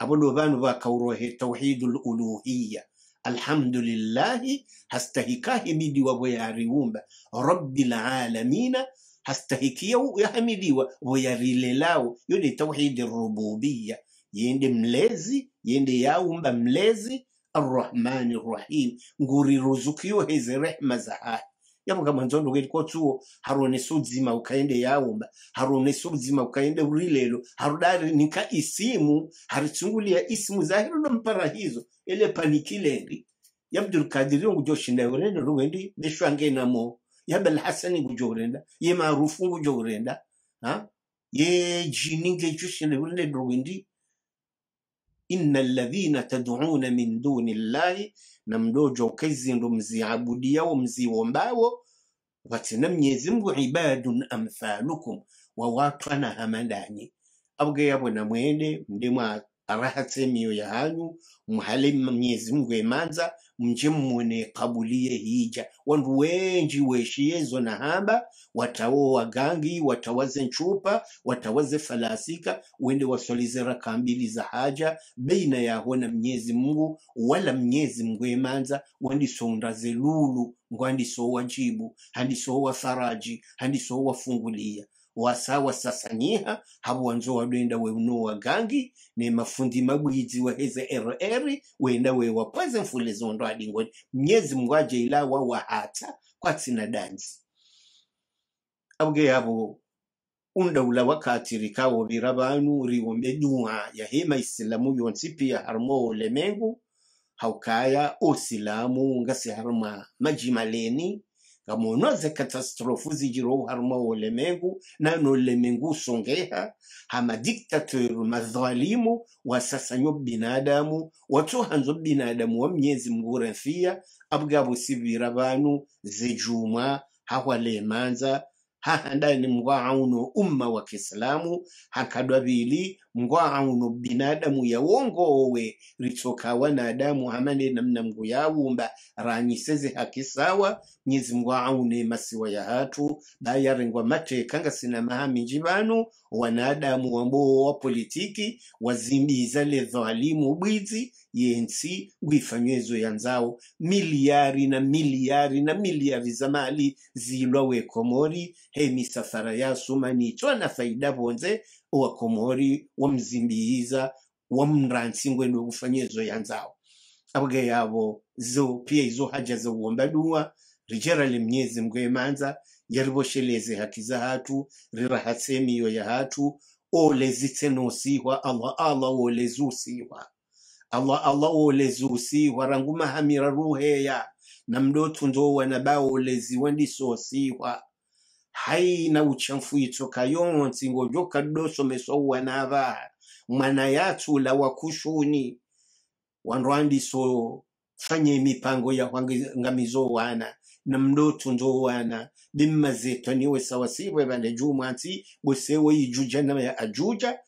abondu bandu bakawrohe tauhidul uluhiya alhamdulillahi hastahikahimidiwa bweyariwumba rabbil alamina hastahikiya yahamidiwa boyarilelao yode tauhidi rububiya yende mlezi yende yaumba mlezi arrahmani rrahim ruzukio hezi rehma hahi yavuga mwanzo ndogere ko chuo haronese uzima ukaende yaomba haronese uzima ukaende urilelo harudari nika isimu harichungulia isimu zahiro no hizo ele panikilendi yabdul kadiri ngujoshinda yorenda ruwendi beshwange namo yabel hasani ngujorenda ye maarufu ngujorenda ha ah, ye jininge jushinda yorenda ruwendi inna ladhina tad'una min duni llahi namdojokazi ndo mziabudiao mziwombawo watina mnyezi mngu ibadun amthalukum wawatwana hamandanyi abugeyabona mwende mndimwa rahatse ya hanyu mhale Mwenyezi Mungu emanza mje mwone kabulie hija wandu wenji weshiyezo na hamba watawo wagangi watawaze nchupa watawaze falasika wende wasolize raka mbili za haja beina yaho na Mwenyezi Mungu wala Mwenyezi Mungu emanza wandisoundaze lulu handi jibu handisowa faraji so wafungulia wasawasasanyiha habu wanzo wadwenda weuno gangi ne mafundi mabwizi waheze err wenda wewapaze mfulezo ndo adingoni mnyezi mngwaje ila wawa hata kwatsina danzi abge yabo undaula wakatirikawo bira banu riwomeduwa yahema isilamu yonsi pia harmo lemengu haukaya osilamu ngasi harma majimaleni nga ze katastrofu zijirowo harimo ulimwengu na nulimwengu usongeha hamadiktatori madhalimu wasasanyo binadamu hanzo binadamu wa mnyezi mgurafia sibira banu zijumwa hahwalemanza hahandani mgwa auno umma wa kiislamu bili ngwaha auno binadamu yawongowe owe na wanadamu hamane namna mngu yawumba ranyiseze haki sawa mnyezi mngu aune masiwa ya hatu bayarengwa mateka ngasina mahaminji vanu wanadamu wambowo wa politiki wazimbiza le dhalimu bwizi yensi gwifanywezo ya nzao miliari na miliari na miliari za mali zilwa wekomori he misafara yasumanichwa na faida vonze owakomori womzimbiyiza womransi ngwendo kufanyezo yanzao abwe yabo zo pia izo haja za rijera le mnyezi mgwemanza yaribosheleze haki za hatu rirahatsemiyo ya hatu olezitsenosihwa allah allah olezusiwa allah allah olezusiwa rangumahamira ruheya namdotu ndowa nabao oleziwa ndisosiwa haina uchamfuitso kayonsi ngojo kaddosomesowa nava mwana yatu la wakushuni wanrandi so fanye mipango ya wana na mdoto nzowana bimma niwe sawasiwe vale anti bosewe ijuja na ya ajuja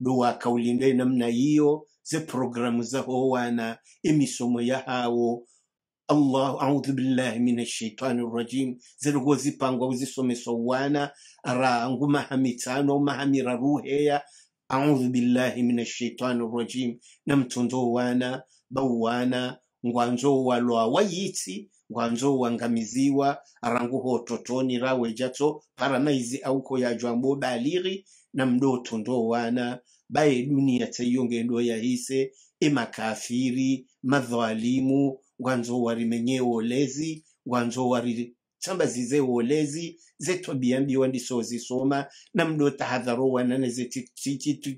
dowakaulinde namna hiyo ze programu imisomo emisomo hao allah audhu billahi min ashaitani rajim zerwo zipangwa uzisomeswa wana rangu mahamitano mahamira ruheya audhu billahi min ashaitani rajim namtondo wana bauwana ngwanzo walwa wayitsi ngwanzo wangamiziwa arangu hototoni rawejato paranaizi auko ya baliri na mdoto ndo wana baye dunia teyongendo yahise emakafiri madhalimu ngwanzowa rimenye uolezi ngwanzowa tsamba zize uolezi zetwabiambiwa na mdo tahadharo wanane ze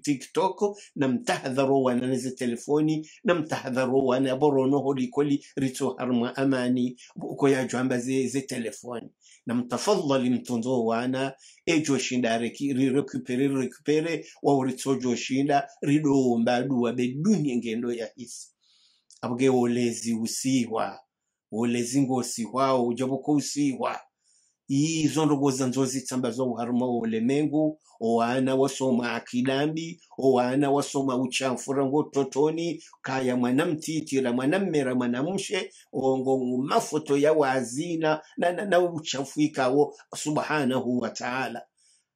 tiktok na mtahadharo wanane ze telefoni na mtahadharo wane aborono holikoli ritsoharmwa amani uko yajwamba ze, ze telefoni na mtafadhali mtunzo wana ejoshinda rirekupere rirekupere wauritsojoshinda ridoomba aduwa beduni ngendo ya isi abwe wolezi usihwa wolezi ngosihwawo ujaboko usihwa izo nzozi tsamba zo haruma ulemengu owana wasoma akidambi owana wasoma ngo totoni kaya mwanamtitira mwanammera mwanamshe ongo mafoto ya wazina na, na, na ikawo subhanahu wa taala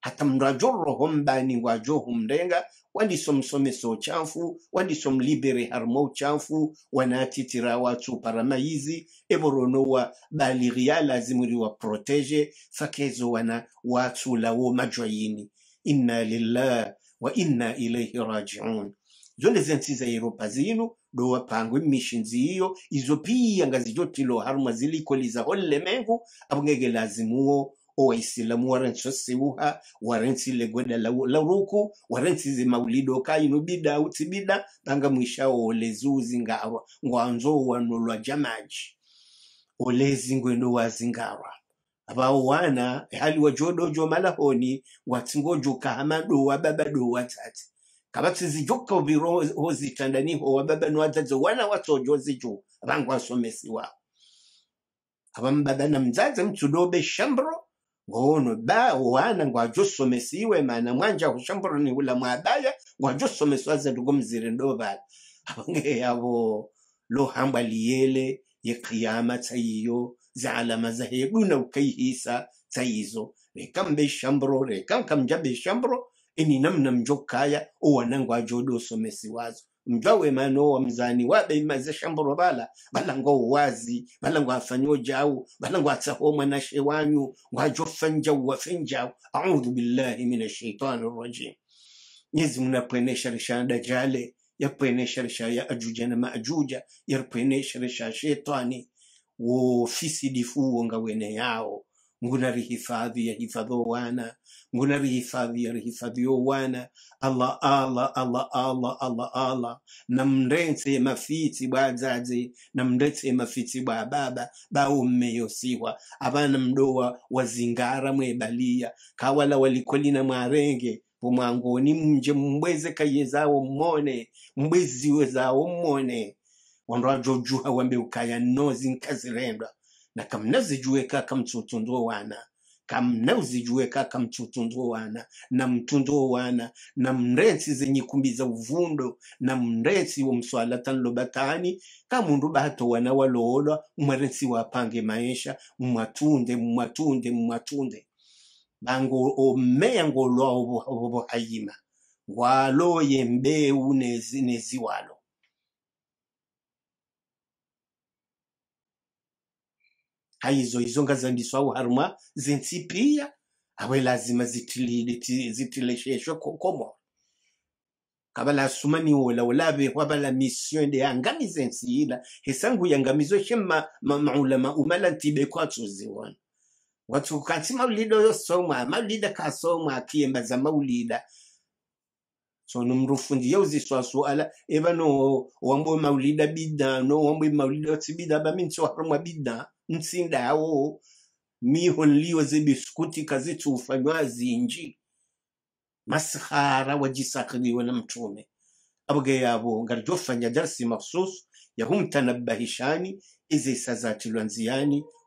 hatamrajorrohom bani wajohum renga wandi som someso chanfu wandi som libere harmo chanfu wanatitirawa tsuparama yizi eboronowa balighiya lazimuri wa e protege fakezo wana watsu lawo majwayini inna lillah wa inna ilaihi rajiun zone zentsiza yeropa zinu do wapangwe mishinzi iyo izo pia ngazijotilo zilikoliza holle mengu abungege lazimuwo oisi la waran chosiuha waran si le gweda la, la roku waran zi maulido kainu bida utibida tanga mwisha olezuzi ngarwa ngwanzo wanolwa jamaji olezi ngwendo wazingarwa abawo wana hali wajodojo malahoni watsingojuka hamadowa babadowa tata kabatsi zijuka ubiro hozitandaniho wababa nwadzadze wana watsojo ziju rangu asomesiwa abamubaba namdzadze mtudobe shambro ngono ba wana ngwajusomesiwe mana mwanja kushambulani hula mwabaya ngwajusomesiwaze lukumzire ndobala abange yabo hamba liyele yeqiyama tsayiyo zalama zahebuna ukaihisa tsayizo rekambe shambro rekankamjabe shambro ini namna mjokaya uwanangwajodo wazo mdlawe manowa mzani wabe imaze shamboro bala bala ngo uwazi bala ngo afanyo jawu bala ngo atsaho mwana shewanyu ngo ajofanja uwafenja a'udhu billahi minash shaitani rajim nyezi mnapwenesha rishanda ya yapwenesha risha ya ajuja na maajuja yapwenesha risha shetani wo fisidi wonga wene yao nguna rihifadhi ya hifadho wana Unavihifadhi, alihifadhiwa wana Allah Allah Allah Allah Allah Allah, namndetse mafiti na namndetse mafiti bwa baba bao mmeyosiwa avana mdowa wazingara mwebalia kawala walikolina mwarenge pomwangoni mje mbweze kayezawo mmone mbweziwe zawo mmone wandwajojuha wambe ukaya nozi nkazirendwa nakamnazijuweka kamtsutsundwa wana kamnauzijue kaka mchutundo wana na mtundo wana na mrensi za uvundo na mrensi tanlobatani kamundu bato wana waloolwa wa wapange maisha mwatunde mwatunde mwatunde bango omeya ngolwawo bohayima ngwaloye mbeu neziwalo haizo hizo ngazandiswa au haruma zintsipia awe lazima zitilesheshwe komora kabala suma ni wola be wabala mission de angamize nsiyila hesangu yangamizo shema maulama umala ntibe kwatso ziwona watu kansi maulida yosoma maulida kasoma kiemba za maulida sonomrufunji eva no wambwe maulida bida no wambwe maulida watsibida aba mintsiwahamwa bida mtsinda awo miho nliyo zibiskuti kazitsufanywa zinji masihara wajisakhiliwe na mtume abuge yabo ngarjofanya darsi makhsus yahum tanabbahishani uhuso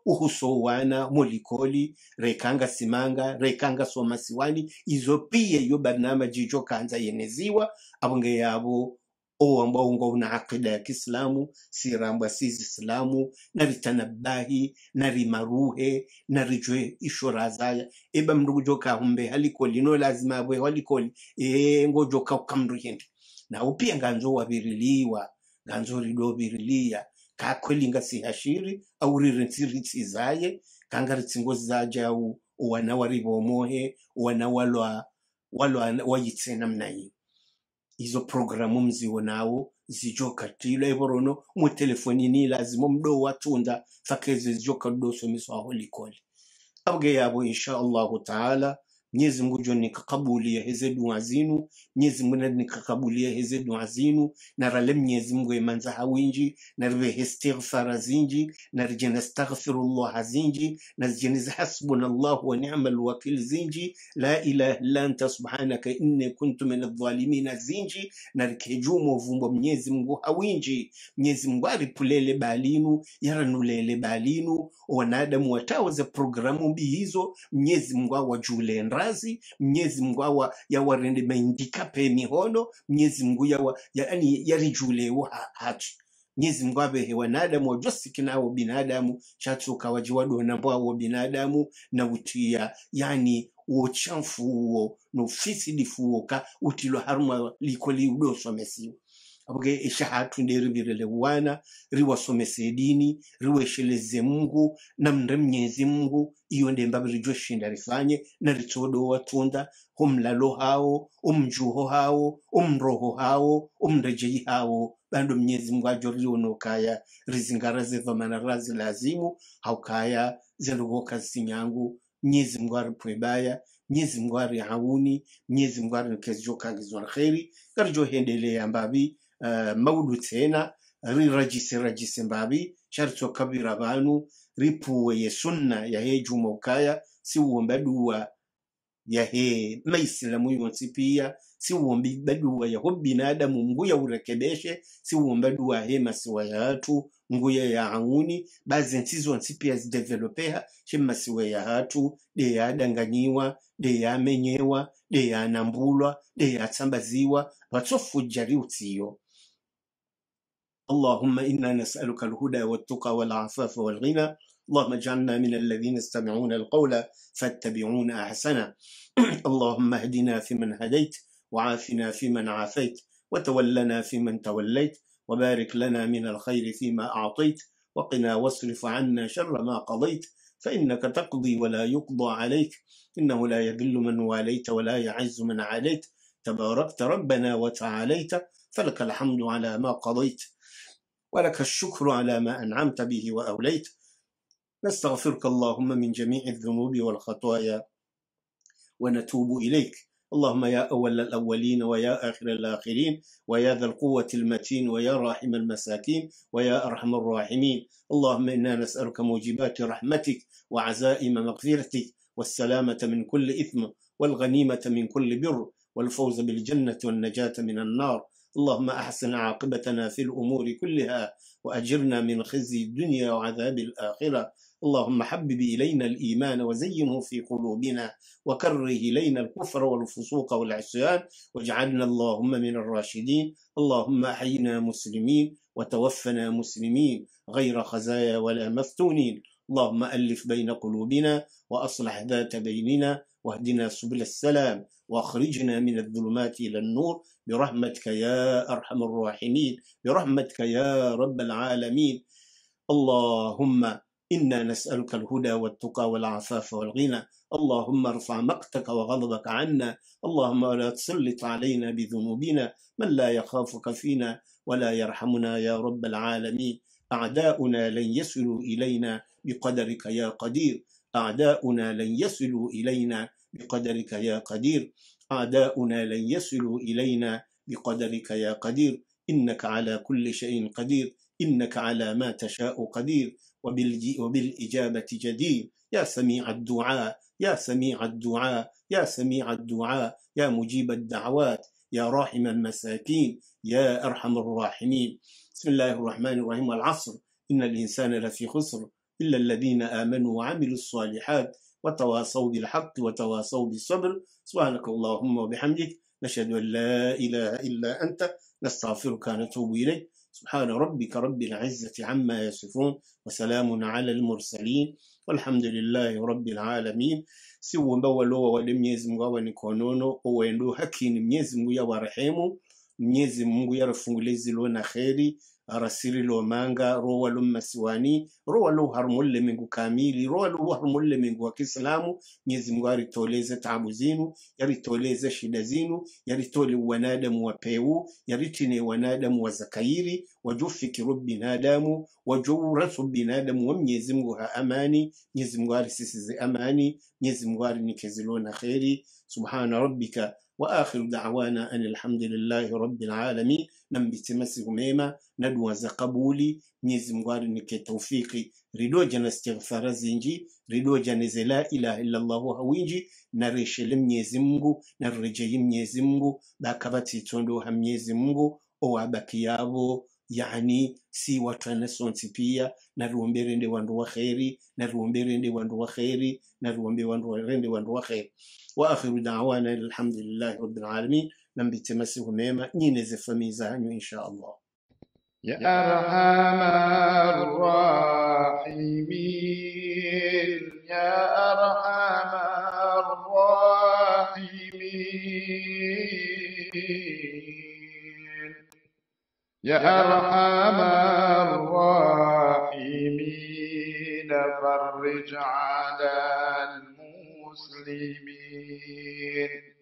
uhusowana molikoli rekanga simanga rekanga somasiwani izo pia yo barnama jijo kanza yeneziwa abunge yabo o ambao una akida ya Kiislamu sirambwa sizislamu naritanabahi narimaruhe narijwe ishorazaya eba mndugu joka humbe halikoli no lazima abwe halikoli e ngojoka ukamruhendi na upia nganzo wabiriliwa ganzo ridoviriliya kakwelinga sihashiri aurire ntsiritsizaye kangaritsi ngozi zajau uwana warivomohe uwana walwa walwa wayitse mnayi izo programu mziwonawo zijokatila mu telefoni ni lazima mdo watunda fakeze miswa likole abge yabo insha allahu taala Mwenyezi Mungu njo nikakabulia heze dua zinu Mwenyezi Mungu na nikakabulia heze dua zinu narale mnyezi Mungu emanza hawinji narive istighfara zinji narijena astaghfirullah zinji zahasbun Allah wa ni'ma wakil zinji la ilaha illa anta subhanaka inni kuntu minadh dhalimin zinji narikejumo vumbo mnyezi mgujo hawinji mnyezi Mungu aripulele balinu yaranulele balinu wanadamu watawaza programu bihizo mnyezi mgujo awajulenda kazi mnyezi mungu awa maindika pe mihono mnyezi mungu yawa yani yarijulewo hatu mnyezi mungu avehe wanadamu wajosiki binadamu chatuka wajiwadona mbwawo binadamu na utia yani uochafu uwo no fisidifu uwoka utilo harumwa likoli liudoswa mesiwa aboke eshahathunda rivirele wana riwasomese dini riwesheleze mungu namnda mnyezi mungu iyo ndemba rijoshenda rifanye na ritsodo watunda umlalo hawo umjuho hawo umroho hawo umrejeyi hawo bando mnyezi mungu ajo rionokaya rizingaraze vamana razi lazimu haukaya zelugoka sinyangu mnyezi mungu aripwebaya mnyezi mungu ari hauni mnyezi mungu ari kezijo kagizwa kheri karijo mbabi Eh, mawulutsena riragise ragise mbabi sharto kabira ripuwe ripuweye sunna yahe jumokaya siwomba duwa yahe maisilamu yonsi pia siwombi baduwa yaho binadamu nguya urekebeshe siwomba duwa he masiwa yatu nguya ya auni bazi nsizo nsi pia zidevelopeha she masiwa ya hatu de danganyiwa de menyewa de nambulwa de watofu jari utiyo اللهم إنا نسألك الهدى والتقى والعفاف والغنى اللهم اجعلنا من الذين يستمعون القول فاتبعون أحسنه اللهم اهدنا فيمن هديت وعافنا فيمن عافيت وتولنا فيمن توليت وبارك لنا من الخير فيما أعطيت وقنا واصرف عنا شر ما قضيت فإنك تقضي ولا يقضى عليك إنه لا يذل من واليت ولا يعز من عليت تباركت ربنا وتعاليت فلك الحمد على ما قضيت ولك الشكر على ما أنعمت به وأوليت نستغفرك اللهم من جميع الذنوب والخطايا ونتوب إليك اللهم يا أول الأولين ويا آخر الآخرين ويا ذا القوة المتين ويا راحم المساكين ويا أرحم الراحمين اللهم إنا نسألك موجبات رحمتك وعزائم مغفرتك والسلامة من كل إثم والغنيمة من كل بر والفوز بالجنة والنجاة من النار اللهم أحسن عاقبتنا في الأمور كلها وأجرنا من خزي الدنيا وعذاب الآخرة اللهم حبب إلينا الإيمان وزينه في قلوبنا وكره إلينا الكفر والفسوق والعصيان واجعلنا اللهم من الراشدين اللهم أحينا مسلمين وتوفنا مسلمين غير خزايا ولا مفتونين اللهم ألف بين قلوبنا وأصلح ذات بيننا واهدنا سبل السلام واخرجنا من الظلمات إلى النور برحمتك يا أرحم الراحمين برحمتك يا رب العالمين اللهم إنا نسألك الهدى والتقى والعفاف والغنى اللهم ارفع مقتك وغضبك عنا اللهم لا تسلط علينا بذنوبنا من لا يخافك فينا ولا يرحمنا يا رب العالمين أعداؤنا لن يصلوا إلينا بقدرك يا قدير أعداؤنا لن يصلوا إلينا بقدرك يا قدير أعداؤنا لن يصلوا إلينا بقدرك يا قدير إنك على كل شيء قدير إنك على ما تشاء قدير وبالإجابة جدير يا سميع الدعاء يا سميع الدعاء يا سميع الدعاء يا مجيب الدعوات يا راحم المساكين يا أرحم الراحمين بسم الله الرحمن الرحيم والعصر إن الإنسان لفي خسر إلا الذين آمنوا وعملوا الصالحات وتواصوا بالحق وتواصوا بالصبر سبحانك اللهم وبحمدك نشهد أن لا إله إلا أنت نستغفرك ونتوب إليك سبحان ربك رب العزة عما يصفون وسلام على المرسلين والحمد لله رب العالمين سو مولو ولم يزم mungu كونونو nikonono owendo ميزم mnyezi ورحيمو ميزم warehemu mnyezi mungu خيري arasiri lo manga rowalum masiwani rowalu harmulle mingu kamili rowalu harmulle mingu wa Kiislamu. Mwenyezi Mungu aritoleze taabu zinu, yaritoleze shida zinu, yaritole wanadamu wapeu, yaritine wanadamu wazakairi wajufikiru binadamu wajurathu binadamu wa mnyezi Mungu ha amani. Mwenyezi Mungu arisisize amani, nyezi Mungu arinikezilona kheri. Subhana rabbika واخر دعوانا ان الحمد لله rabbil alamin, na mbitemasi umema na dua za kabuli Mwenyezi Mungu arinike taufiki ridoja na istighfara zinji ridoja neze la ilaha illa Allah hawinji na reshele Mwenyezi Mungu na rejei Mwenyezi Mungu bakabati tondo ha Mwenyezi Mungu owabakiyabo yani si watu watranesonsi pia naruombe rende wandu wa waheri naruombe rende wandu wa khairi na naruombe wandu wa rende wandu wa khairi wa akhiru da'wana alhamdulillah rabbil alamin nambite humema nyine ze famiza hanyu insha allah ya arhamar rahimin ya arhamar rahimin يا أرحم الراحمين فرج على المسلمين